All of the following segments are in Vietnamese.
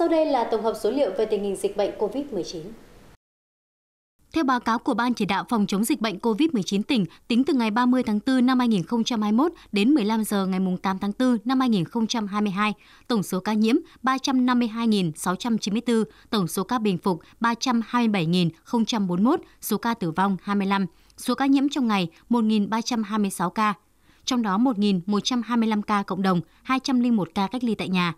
Sau đây là tổng hợp số liệu về tình hình dịch bệnh COVID-19. Theo báo cáo của Ban chỉ đạo phòng chống dịch bệnh COVID-19 tỉnh, tính từ ngày 30 tháng 4 năm 2021 đến 15 giờ ngày 8 tháng 4 năm 2022, tổng số ca nhiễm 352.694, tổng số ca bình phục 327.041, số ca tử vong 25, số ca nhiễm trong ngày 1.326 ca, trong đó 1.125 ca cộng đồng, 201 ca cách ly tại nhà,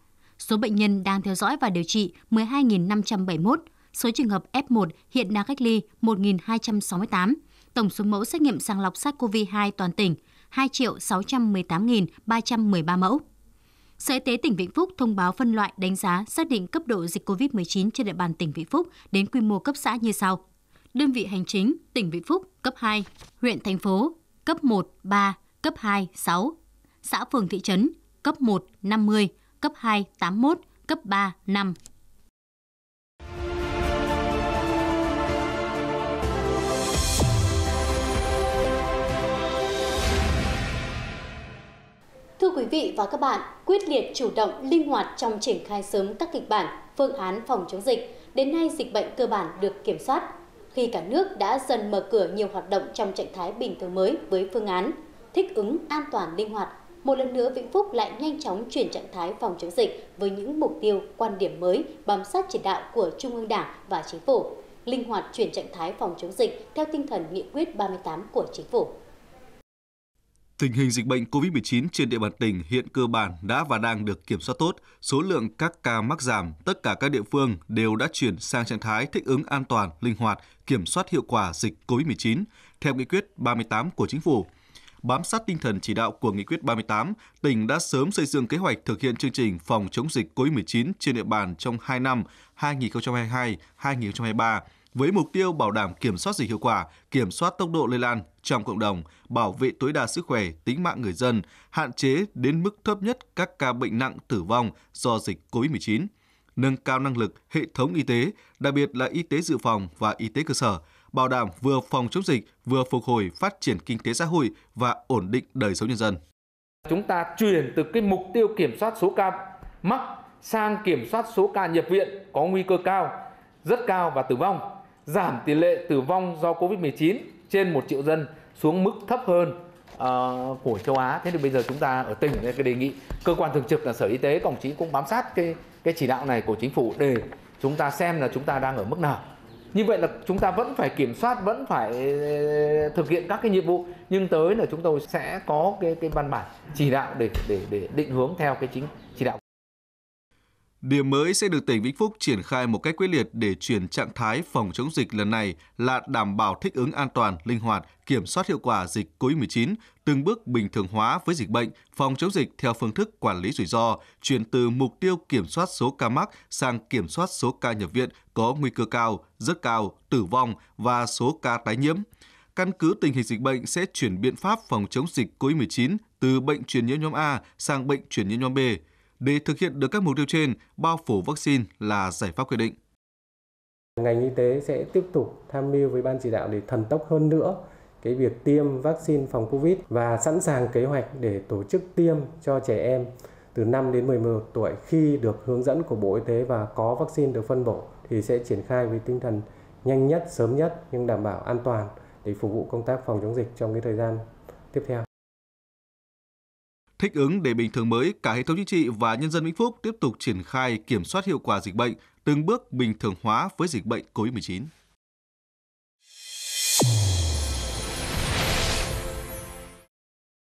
Số bệnh nhân đang theo dõi và điều trị 12.571, số trường hợp F1 hiện đang cách ly 1.268. Tổng số mẫu xét nghiệm sàng lọc SARS-CoV-2 toàn tỉnh 2.618.313 mẫu. Sở Y tế tỉnh Vĩnh Phúc thông báo phân loại đánh giá xác định cấp độ dịch COVID-19 trên địa bàn tỉnh Vĩnh Phúc đến quy mô cấp xã như sau. Đơn vị hành chính tỉnh Vĩnh Phúc cấp 2, huyện thành phố cấp 1 3, cấp 2 6, xã phường thị trấn cấp 1 50, cấp 2 81, cấp 3 5. Thưa quý vị và các bạn, quyết liệt chủ động, linh hoạt trong triển khai sớm các kịch bản, phương án phòng chống dịch, đến nay dịch bệnh cơ bản được kiểm soát. Khi cả nước đã dần mở cửa nhiều hoạt động trong trạng thái bình thường mới với phương án thích ứng an toàn linh hoạt một lần nữa Vĩnh Phúc lại nhanh chóng chuyển trạng thái phòng chống dịch với những mục tiêu, quan điểm mới bám sát chỉ đạo của Trung ương Đảng và Chính phủ, linh hoạt chuyển trạng thái phòng chống dịch theo tinh thần nghị quyết 38 của Chính phủ. Tình hình dịch bệnh COVID-19 trên địa bàn tỉnh hiện cơ bản đã và đang được kiểm soát tốt, số lượng các ca mắc giảm, tất cả các địa phương đều đã chuyển sang trạng thái thích ứng an toàn, linh hoạt, kiểm soát hiệu quả dịch COVID-19 theo nghị quyết 38 của chính phủ bám sát tinh thần chỉ đạo của nghị quyết 38, tỉnh đã sớm xây dựng kế hoạch thực hiện chương trình phòng chống dịch COVID-19 trên địa bàn trong 2 năm 2022-2023 với mục tiêu bảo đảm kiểm soát dịch hiệu quả, kiểm soát tốc độ lây lan trong cộng đồng, bảo vệ tối đa sức khỏe, tính mạng người dân, hạn chế đến mức thấp nhất các ca bệnh nặng tử vong do dịch COVID-19, nâng cao năng lực hệ thống y tế, đặc biệt là y tế dự phòng và y tế cơ sở, bảo đảm vừa phòng chống dịch, vừa phục hồi phát triển kinh tế xã hội và ổn định đời sống nhân dân. Chúng ta chuyển từ cái mục tiêu kiểm soát số ca mắc sang kiểm soát số ca nhập viện có nguy cơ cao, rất cao và tử vong, giảm tỷ lệ tử vong do Covid-19 trên 1 triệu dân xuống mức thấp hơn uh, của châu Á. Thế thì bây giờ chúng ta ở tỉnh cái đề nghị cơ quan thường trực là Sở Y tế, đồng chí cũng bám sát cái cái chỉ đạo này của chính phủ để chúng ta xem là chúng ta đang ở mức nào như vậy là chúng ta vẫn phải kiểm soát vẫn phải ờ, thực hiện các cái nhiệm vụ nhưng tới là chúng tôi sẽ có cái cái văn bản chỉ đạo để để để định hướng theo cái chính chỉ đạo Điểm mới sẽ được tỉnh Vĩnh Phúc triển khai một cách quyết liệt để chuyển trạng thái phòng chống dịch lần này là đảm bảo thích ứng an toàn, linh hoạt, kiểm soát hiệu quả dịch COVID-19, từng bước bình thường hóa với dịch bệnh, phòng chống dịch theo phương thức quản lý rủi ro, chuyển từ mục tiêu kiểm soát số ca mắc sang kiểm soát số ca nhập viện có nguy cơ cao, rất cao, tử vong và số ca tái nhiễm căn cứ tình hình dịch bệnh sẽ chuyển biện pháp phòng chống dịch COVID-19 từ bệnh truyền nhiễm nhóm A sang bệnh truyền nhiễm nhóm B. Để thực hiện được các mục tiêu trên, bao phủ vaccine là giải pháp quyết định. Ngành y tế sẽ tiếp tục tham mưu với ban chỉ đạo để thần tốc hơn nữa cái việc tiêm vaccine phòng Covid và sẵn sàng kế hoạch để tổ chức tiêm cho trẻ em từ 5 đến 11 tuổi khi được hướng dẫn của Bộ Y tế và có vaccine được phân bổ thì sẽ triển khai với tinh thần nhanh nhất, sớm nhất nhưng đảm bảo an toàn để phục vụ công tác phòng chống dịch trong cái thời gian tiếp theo thích ứng để bình thường mới, cả hệ thống chính trị và nhân dân Vĩnh Phúc tiếp tục triển khai kiểm soát hiệu quả dịch bệnh, từng bước bình thường hóa với dịch bệnh COVID-19.